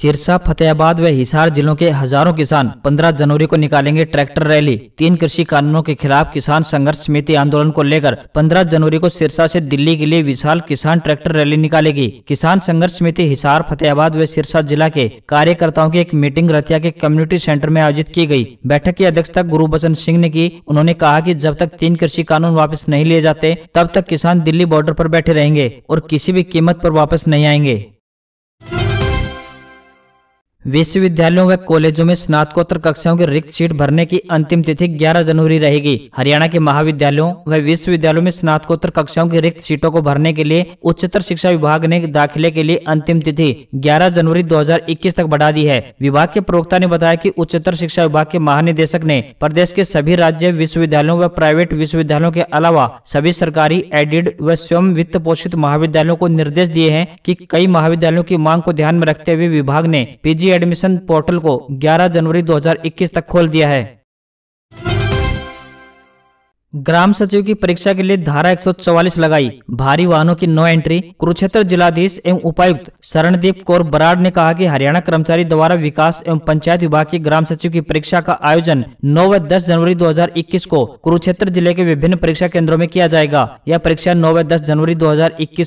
सिरसा फतेहाबाद व हिसार जिलों के हजारों किसान 15 जनवरी को निकालेंगे ट्रैक्टर रैली तीन कृषि कानूनों के खिलाफ किसान संघर्ष समिति आंदोलन को लेकर 15 जनवरी को सिरसा से दिल्ली के लिए विशाल किसान ट्रैक्टर रैली निकालेगी किसान संघर्ष समिति हिसार फतेहाबाद व सिरसा जिला के कार्यकर्ताओं की एक मीटिंग रतिया के कम्युनिटी सेंटर में आयोजित की गयी बैठक की अध्यक्षता गुरु सिंह ने की उन्होंने कहा की जब तक तीन कृषि कानून वापस नहीं लिए जाते तब तक किसान दिल्ली बॉर्डर आरोप बैठे रहेंगे और किसी भी कीमत आरोप वापस नहीं आएंगे विश्वविद्यालयों व कॉलेजों में स्नातकोत्तर कक्षाओं की रिक्त सीट भरने की अंतिम तिथि 11 जनवरी रहेगी हरियाणा के महाविद्यालयों व विश्वविद्यालयों में स्नातकोत्तर कक्षाओं की रिक्त सीटों को भरने के लिए उच्चतर शिक्षा विभाग ने दाखिले के लिए अंतिम तिथि 11 जनवरी 2021 तक बढ़ा दी है विभाग के प्रवक्ता ने बताया की उच्चतर शिक्षा विभाग के महानिदेशक ने प्रदेश के सभी राज्य विश्वविद्यालयों व प्राइवेट विश्वविद्यालयों के अलावा सभी सरकारी एडिड व स्वयं वित्त पोषित महाविद्यालयों को निर्देश दिए है की कई महाविद्यालयों की मांग को ध्यान में रखते हुए विभाग ने पीजी एडमिशन पोर्टल को 11 जनवरी 2021 तक खोल दिया है ग्राम सचिव की परीक्षा के लिए धारा 144 लगाई भारी वाहनों की नो एंट्री कुरुक्षेत्र जिलाधीश एवं उपायुक्त शरणदीप कौर बराड़ ने कहा कि हरियाणा कर्मचारी द्वारा विकास एवं पंचायत विभाग की ग्राम सचिव की परीक्षा का आयोजन 9 व 10 जनवरी 2021 को कुरुक्षेत्र जिले के विभिन्न परीक्षा केंद्रों में किया जाएगा यह परीक्षा नौ व दस जनवरी दो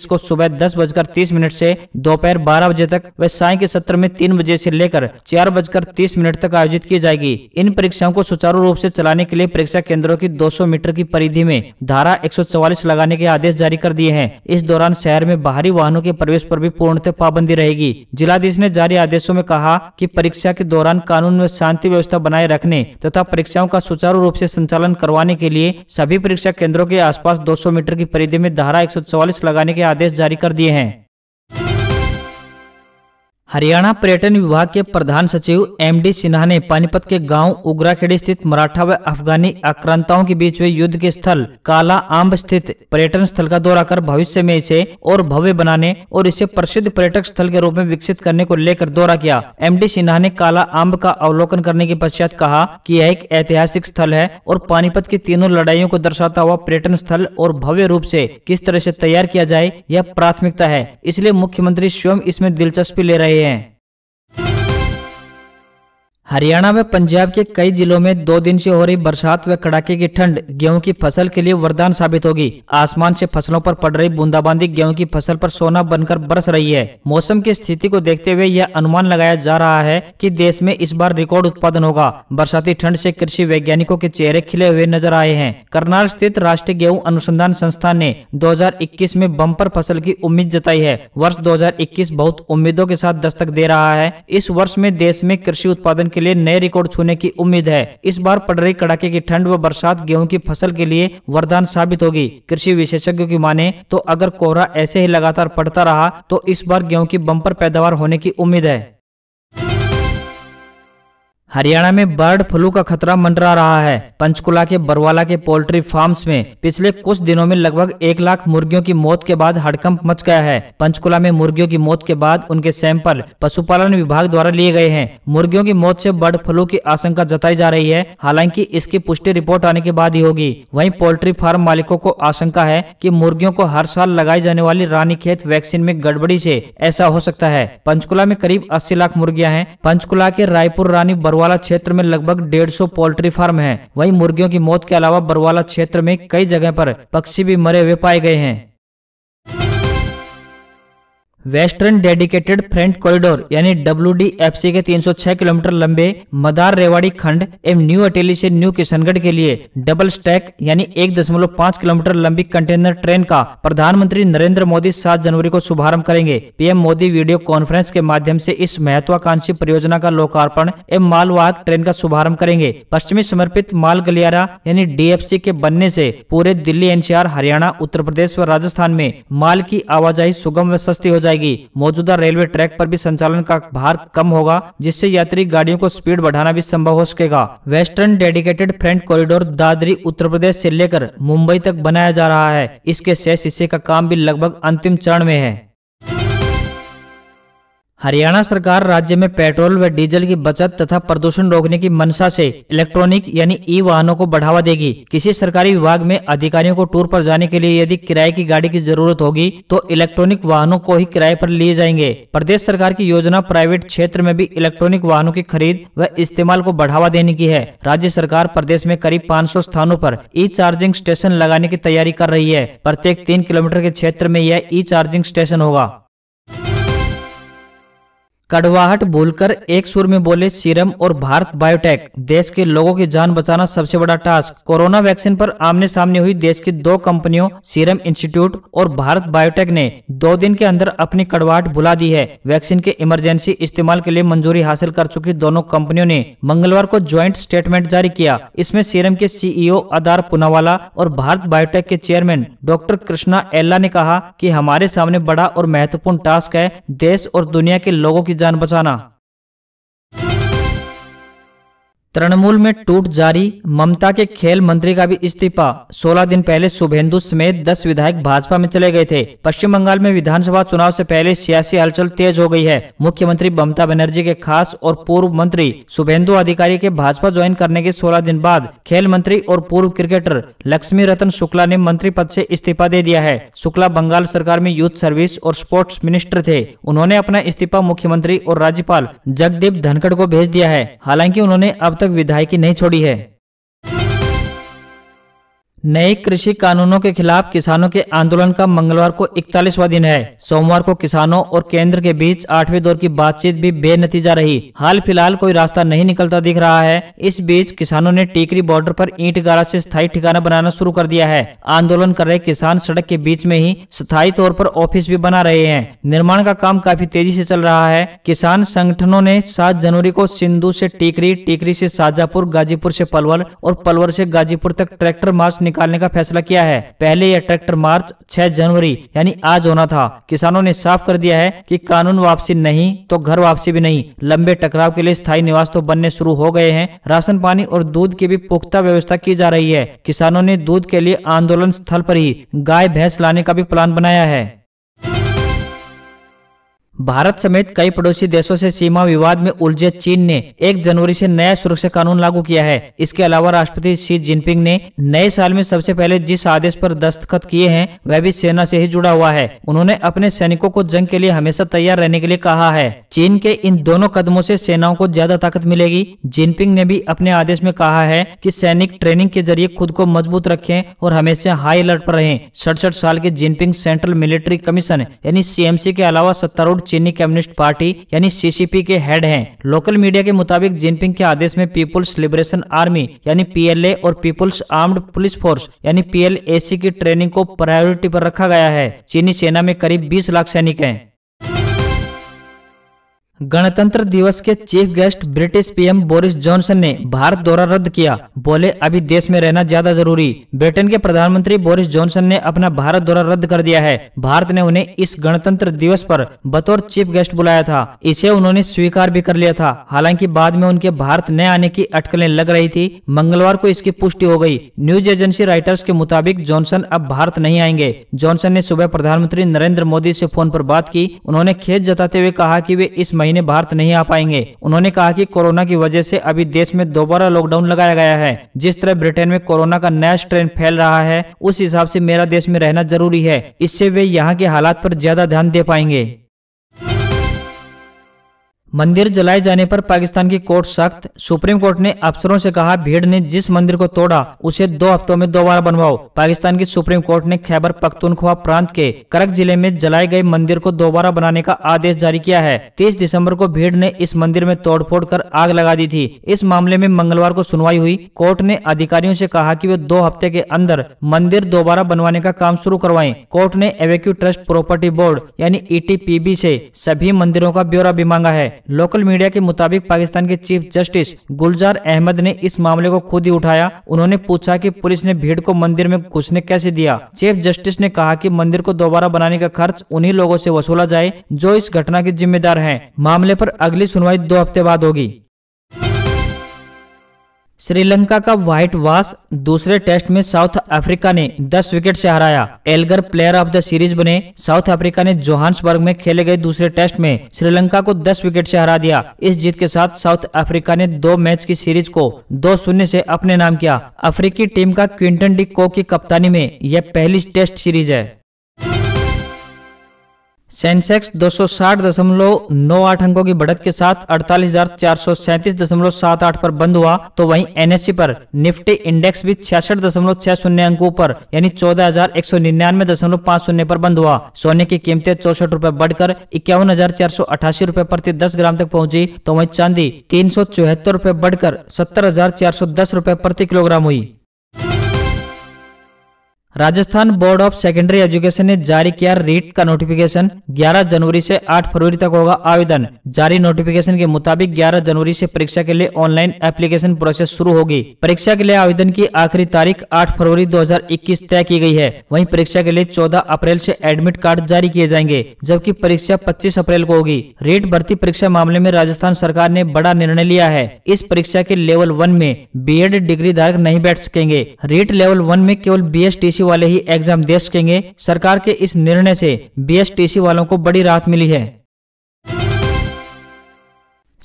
को सुबह दस बजकर तीस मिनट ऐसी दोपहर बारह बजे तक व साय के सत्र में तीन बजे ऐसी लेकर चार बजकर तीस मिनट तक आयोजित की जाएगी इन परीक्षाओं को सुचारू रूप ऐसी चलाने के लिए परीक्षा केंद्रों की दो मीटर की परिधि में धारा 144 लगाने के आदेश जारी कर दिए हैं इस दौरान शहर में बाहरी वाहनों के प्रवेश पर भी पूर्णतः पाबंदी रहेगी जिलाधीश ने जारी आदेशों में कहा कि परीक्षा के दौरान कानून में शांति व्यवस्था बनाए रखने तथा परीक्षाओं का सुचारू रूप ऐसी संचालन करवाने के लिए सभी परीक्षा केंद्रों के आस 200 मीटर की परिधि में धारा एक लगाने के आदेश जारी कर दिए हैं हरियाणा पर्यटन विभाग के प्रधान सचिव एम डी सिन्हा ने पानीपत के गांव उगराखेड़ी स्थित मराठा व अफगानी आक्रांताओं के बीच हुए युद्ध के स्थल काला आम्ब स्थित पर्यटन स्थल का दौरा कर भविष्य में इसे और भव्य बनाने और इसे प्रसिद्ध पर्यटक स्थल के रूप में विकसित करने को लेकर दौरा किया एम डी सिन्हा ने काला आम्ब का अवलोकन करने के पश्चात कहा की यह एक ऐतिहासिक स्थल है और पानीपत की तीनों लड़ाइयों को दर्शाता हुआ पर्यटन स्थल और भव्य रूप ऐसी किस तरह ऐसी तैयार किया जाए यह प्राथमिकता है इसलिए मुख्यमंत्री स्वयं इसमें दिलचस्पी ले रहे Namaste. हरियाणा व पंजाब के कई जिलों में दो दिन से हो रही बरसात व कड़ाके की ठंड गेहूं की फसल के लिए वरदान साबित होगी आसमान से फसलों पर पड़ रही बूंदाबांदी गेहूं की फसल पर सोना बनकर बरस रही है मौसम की स्थिति को देखते हुए यह अनुमान लगाया जा रहा है कि देश में इस बार रिकॉर्ड उत्पादन होगा बरसाती ठंड ऐसी कृषि वैज्ञानिकों के चेहरे खिले हुए नजर आए हैं करनाल स्थित राष्ट्रीय गेहूँ अनुसंधान संस्थान ने दो में बम्पर फसल की उम्मीद जताई है वर्ष दो बहुत उम्मीदों के साथ दस्तक दे रहा है इस वर्ष में देश में कृषि उत्पादन के के लिए नए रिकॉर्ड छूने की उम्मीद है इस बार पड़ रही कड़ाके की ठंड व बरसात गेहूं की फसल के लिए वरदान साबित होगी कृषि विशेषज्ञों की माने तो अगर कोहरा ऐसे ही लगातार पड़ता रहा तो इस बार गेहूं की बम्पर पैदावार होने की उम्मीद है हरियाणा में बर्ड फ्लू का खतरा मंडरा रहा है पंचकुला के बरवाला के पोल्ट्री फार्म्स में पिछले कुछ दिनों में लगभग एक लाख मुर्गियों की मौत के बाद हड़कंप मच गया है पंचकुला में मुर्गियों की मौत के बाद उनके सैंपल पशुपालन विभाग द्वारा लिए गए हैं मुर्गियों की मौत से बर्ड फ्लू की आशंका जताई जा रही है हालांकि इसकी पुष्टि रिपोर्ट आने के बाद ही होगी वही पोल्ट्री फार्म मालिकों को आशंका है की मुर्गियों को हर साल लगाई जाने वाली रानी खेत वैक्सीन में गड़बड़ी ऐसी ऐसा हो सकता है पंचकुला में करीब अस्सी लाख मुर्गियाँ हैं पंचकुला के रायपुर रानी बरवाला क्षेत्र में लगभग डेढ़ सौ पोल्ट्री फार्म है वही मुर्गियों की मौत के अलावा बरवाला क्षेत्र में कई जगह पर पक्षी भी मरे हुए पाए गए हैं वेस्टर्न डेडिकेटेड फ्रंट कॉरिडोर यानी डब्ल्यू के 306 किलोमीटर लंबे मदार रेवाड़ी खंड एवं न्यू अटेली से न्यू किशनगढ़ के लिए डबल स्टैक यानी 1.5 किलोमीटर लंबी कंटेनर ट्रेन का प्रधानमंत्री नरेंद्र मोदी 7 जनवरी को शुभारंभ करेंगे पीएम मोदी वीडियो कॉन्फ्रेंस के माध्यम से इस महत्वाकांक्षी परियोजना का लोकार्पण एवं मालवाहक ट्रेन का शुभारंभ करेंगे पश्चिमी समर्पित माल गलियारा यानी सी के बनने से पूरे दिल्ली एनसीआर हरियाणा उत्तर प्रदेश व राजस्थान में माल की आवाजाही सुगम व सस्ती हो जाए जाएगी मौजूदा रेलवे ट्रैक पर भी संचालन का भार कम होगा जिससे यात्री गाड़ियों को स्पीड बढ़ाना भी संभव हो सकेगा western dedicated front corridor Dadri Uttar Pradesh से लेकर मुंबई तक बनाया जा रहा है इसके शेष हिस्से का काम भी लगभग अंतिम चरण में है हरियाणा सरकार राज्य में पेट्रोल व डीजल की बचत तथा प्रदूषण रोकने की मंशा से इलेक्ट्रॉनिक यानी ई वाहनों को बढ़ावा देगी किसी सरकारी विभाग में अधिकारियों को टूर पर जाने के लिए यदि किराए की गाड़ी की जरूरत होगी तो इलेक्ट्रॉनिक वाहनों को ही किराए पर लिए जाएंगे प्रदेश सरकार की योजना प्राइवेट क्षेत्र में भी इलेक्ट्रॉनिक वाहनों की खरीद व इस्तेमाल को बढ़ावा देने की है राज्य सरकार प्रदेश में करीब पाँच स्थानों आरोप ई चार्जिंग स्टेशन लगाने की तैयारी कर रही है प्रत्येक तीन किलोमीटर के क्षेत्र में यह ई चार्जिंग स्टेशन होगा कड़वाहट बोलकर एक सुर में बोले सीरम और भारत बायोटेक देश के लोगों की जान बचाना सबसे बड़ा टास्क कोरोना वैक्सीन पर आमने सामने हुई देश की दो कंपनियों सीरम इंस्टीट्यूट और भारत बायोटेक ने दो दिन के अंदर अपनी कड़वाहट भुला दी है वैक्सीन के इमरजेंसी इस्तेमाल के लिए मंजूरी हासिल कर चुकी दोनों कंपनियों ने मंगलवार को ज्वाइंट स्टेटमेंट जारी किया इसमें सीरम के सीईओ आधार पुनावाला और भारत बायोटेक के चेयरमैन डॉक्टर कृष्णा एल्ला ने कहा की हमारे सामने बड़ा और महत्वपूर्ण टास्क है देश और दुनिया के लोगों की जान बचाना तृणमूल में टूट जारी ममता के खेल मंत्री का भी इस्तीफा 16 दिन पहले शुभेंदु समेत 10 विधायक भाजपा में चले गए थे पश्चिम बंगाल में विधानसभा चुनाव से पहले सियासी हलचल तेज हो गई है मुख्यमंत्री ममता बनर्जी के खास और पूर्व मंत्री शुभेंदु अधिकारी के भाजपा ज्वाइन करने के 16 दिन बाद खेल मंत्री और पूर्व क्रिकेटर लक्ष्मी रतन शुक्ला ने मंत्री पद ऐसी इस्तीफा दे दिया है शुक्ला बंगाल सरकार में यूथ सर्विस और स्पोर्ट्स मिनिस्टर थे उन्होंने अपना इस्तीफा मुख्यमंत्री और राज्यपाल जगदीप धनखड़ को भेज दिया है हालांकि उन्होंने अब तक विधायकी नहीं छोड़ी है नए कृषि कानूनों के खिलाफ किसानों के आंदोलन का मंगलवार को इकतालीसवा दिन है सोमवार को किसानों और केंद्र के बीच आठवें दौर की बातचीत भी बेनतीजा रही हाल फिलहाल कोई रास्ता नहीं निकलता दिख रहा है इस बीच किसानों ने टीकरी बॉर्डर पर ईंट गारा से स्थायी ठिकाना बनाना शुरू कर दिया है आंदोलन कर रहे किसान सड़क के बीच में ही स्थायी तौर पर ऑफिस भी बना रहे हैं निर्माण का काम काफी तेजी से चल रहा है किसान संगठनों ने सात जनवरी को सिंधु से टीकरी टीकरी से शाजापुर गाजीपुर से पलवल और पलवल से गाजीपुर तक ट्रैक्टर मार्च निकालने का फैसला किया है पहले यह ट्रैक्टर मार्च 6 जनवरी यानी आज होना था किसानों ने साफ कर दिया है कि कानून वापसी नहीं तो घर वापसी भी नहीं लंबे टकराव के लिए स्थायी निवास तो बनने शुरू हो गए हैं राशन पानी और दूध की भी पुख्ता व्यवस्था की जा रही है किसानों ने दूध के लिए आंदोलन स्थल पर ही गाय भैंस लाने का भी प्लान बनाया है भारत समेत कई पड़ोसी देशों से सीमा विवाद में उलझे चीन ने 1 जनवरी से नया सुरक्षा कानून लागू किया है इसके अलावा राष्ट्रपति शी जिनपिंग ने नए साल में सबसे पहले जिस आदेश पर दस्तखत किए हैं वह भी सेना से ही जुड़ा हुआ है उन्होंने अपने सैनिकों को जंग के लिए हमेशा तैयार रहने के लिए कहा है चीन के इन दोनों कदमों से सेनाओं को ज्यादा ताकत मिलेगी जिनपिंग ने भी अपने आदेश में कहा है की सैनिक ट्रेनिंग के जरिए खुद को मजबूत रखे और हमेशा हाई अलर्ट पर रहे सड़सठ साल के जिनपिंग सेंट्रल मिलिट्री कमीशन यानी सी के अलावा सत्तारूढ़ चीनी कम्युनिस्ट पार्टी यानी सीसीपी के हेड हैं लोकल मीडिया के मुताबिक जिनपिंग के आदेश में पीपुल्स लिबरेशन आर्मी यानी पीएलए और पीपुल्स आर्म्ड पुलिस फोर्स यानी पीएलएसी की ट्रेनिंग को प्रायोरिटी पर रखा गया है चीनी सेना में करीब 20 लाख सैनिक हैं गणतंत्र दिवस के chief guest British PM Boris Johnson ने भारत दौरा रद्द किया बोले अभी देश में रहना ज्यादा जरूरी ब्रिटेन के प्रधानमंत्री बोरिस जॉनसन ने अपना भारत दौरा रद्द कर दिया है भारत ने उन्हें इस गणतंत्र दिवस पर बतौर चीफ गेस्ट बुलाया था इसे उन्होंने स्वीकार भी कर लिया था हालांकि बाद में उनके भारत न आने की अटकलें लग रही थी मंगलवार को इसकी पुष्टि हो गयी न्यूज एजेंसी राइटर्स के मुताबिक जॉनसन अब भारत नहीं आएंगे जॉनसन ने सुबह प्रधानमंत्री नरेंद्र मोदी ऐसी फोन आरोप बात की उन्होंने खेद जताते हुए कहा की वे इस महीने महीने भारत नहीं आ पाएंगे उन्होंने कहा कि कोरोना की वजह से अभी देश में दोबारा लॉकडाउन लगाया गया है जिस तरह ब्रिटेन में कोरोना का नया स्ट्रेन फैल रहा है उस हिसाब से मेरा देश में रहना जरूरी है इससे वे यहाँ के हालात पर ज्यादा ध्यान दे पाएंगे मंदिर जलाए जाने पर पाकिस्तान की कोर्ट सख्त सुप्रीम कोर्ट ने अफसरों से कहा भीड़ ने जिस मंदिर को तोड़ा उसे दो हफ्तों में दोबारा बनवाओ पाकिस्तान की सुप्रीम कोर्ट ने खैबर पख्तूनख्वा प्रांत के करक जिले में जलाए गए मंदिर को दोबारा बनाने का आदेश जारी किया है तीस दिसम्बर को भीड़ ने इस मंदिर में तोड़फोड़ कर आग लगा दी थी इस मामले में मंगलवार को सुनवाई हुई कोर्ट ने अधिकारियों ऐसी कहा की वे दो हफ्ते के अंदर मंदिर दोबारा बनवाने का काम शुरू करवाए कोर्ट ने एवेक्यू ट्रस्ट प्रॉपर्टी बोर्ड यानी ई टी सभी मंदिरों का ब्यौरा भी मांगा है लोकल मीडिया के मुताबिक पाकिस्तान के चीफ जस्टिस गुलजार अहमद ने इस मामले को खुद ही उठाया उन्होंने पूछा कि पुलिस ने भीड़ को मंदिर में घुसने कैसे दिया चीफ जस्टिस ने कहा कि मंदिर को दोबारा बनाने का खर्च उन्हीं लोगों से वसूला जाए जो इस घटना के जिम्मेदार हैं मामले पर अगली सुनवाई दो हफ्ते बाद होगी श्रीलंका का व्हाइट वास दूसरे टेस्ट में साउथ अफ्रीका ने 10 विकेट से हराया Elgar player of the series बने साउथ अफ्रीका ने जोहान्सबर्ग में खेले गए दूसरे टेस्ट में श्रीलंका को 10 विकेट से हरा दिया इस जीत के साथ साउथ अफ्रीका ने दो मैच की सीरीज को दो शून्य से अपने नाम किया अफ्रीकी टीम का क्विंटन डी को की कप्तानी में यह पहली टेस्ट सीरीज है सेंसेक्स 260.98 अंकों की बढ़त के साथ अड़तालीस पर बंद हुआ तो वहीं एनएससी पर निफ्टी इंडेक्स भी छियासठ अंकों पर यानी चौदह हजार पर बंद हुआ सोने की कीमतें चौसठ रूपए बढ़कर इक्यावन रूपए प्रति दस ग्राम तक पहुंची तो वहीं चांदी तीन सौ बढ़कर सत्तर रूपए प्रति किलोग्राम हुई Rajasthan board of secondary education ने जारी किया रीट का नोटिफिकेशन 11 जनवरी से 8 फरवरी तक होगा आवेदन जारी नोटिफिकेशन के मुताबिक 11 जनवरी से परीक्षा के लिए ऑनलाइन एप्लीकेशन प्रोसेस शुरू होगी परीक्षा के लिए आवेदन की आखिरी तारीख 8 फरवरी 2021 तय की गई है वहीं परीक्षा के लिए चौदह अप्रैल ऐसी एडमिट कार्ड जारी किए जाएंगे जबकि परीक्षा पच्चीस अप्रैल को होगी रीट भर्ती परीक्षा मामले में राजस्थान सरकार ने बड़ा निर्णय लिया है इस परीक्षा के लेवल वन में बी डिग्री धारक नहीं बैठ सकेंगे रीट लेवल वन में केवल बी बीएसटीसी वाले ही एग्जाम दे सकेंगे सरकार के इस निर्णय से बीएसटीसी वालों को बड़ी राहत मिली है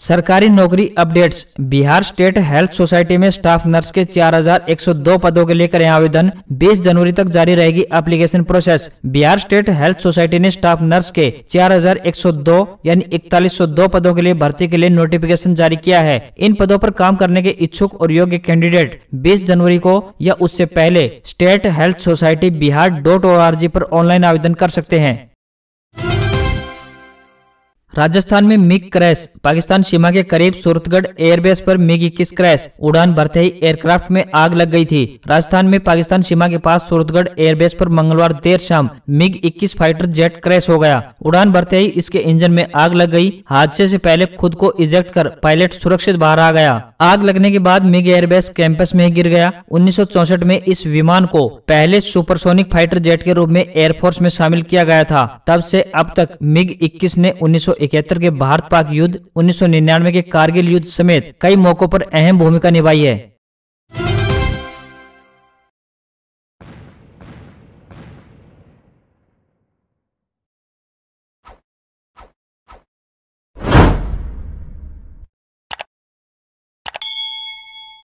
सरकारी नौकरी updates Bihar state health society में स्टाफ नर्स के 4,102 पदों के लिए करें आवेदन 20 जनवरी तक जारी रहेगी application process Bihar state health society ने स्टाफ नर्स के 4,102 यानी 4102 पदों के लिए भर्ती के लिए नोटिफिकेशन जारी किया है इन पदों पर काम करने के इच्छुक और योग्य कैंडिडेट बीस जनवरी को या उससे पहले state health society Bihar dot O R online आवेदन कर सकते हैं राजस्थान में मिग क्रैश पाकिस्तान सीमा के करीब सूरतगढ़ एयरबेस पर मिग इक्कीस क्रैश उड़ान भरते ही एयरक्राफ्ट में आग लग गई थी राजस्थान में पाकिस्तान सीमा के पास सूरतगढ़ एयरबेस पर मंगलवार देर शाम मिग 21 फाइटर जेट क्रैश हो गया उड़ान भरते ही इसके इंजन में आग लग गई हादसे से पहले खुद को इजेक्ट कर पायलट सुरक्षित बाहर आ गया आग लगने के बाद मिग एयरबेस कैंपस में गिर गया उन्नीस में इस विमान को पहले सुपरसोनिक फाइटर जेट के रूप में एयरफोर्स में शामिल किया गया था तब ऐसी अब तक मिग इक्कीस ने उन्नीस 1971 के भारत पाक युद्ध 1999 के कारगिल युद्ध समेत कई मौकों पर अहम भूमिका निभाई है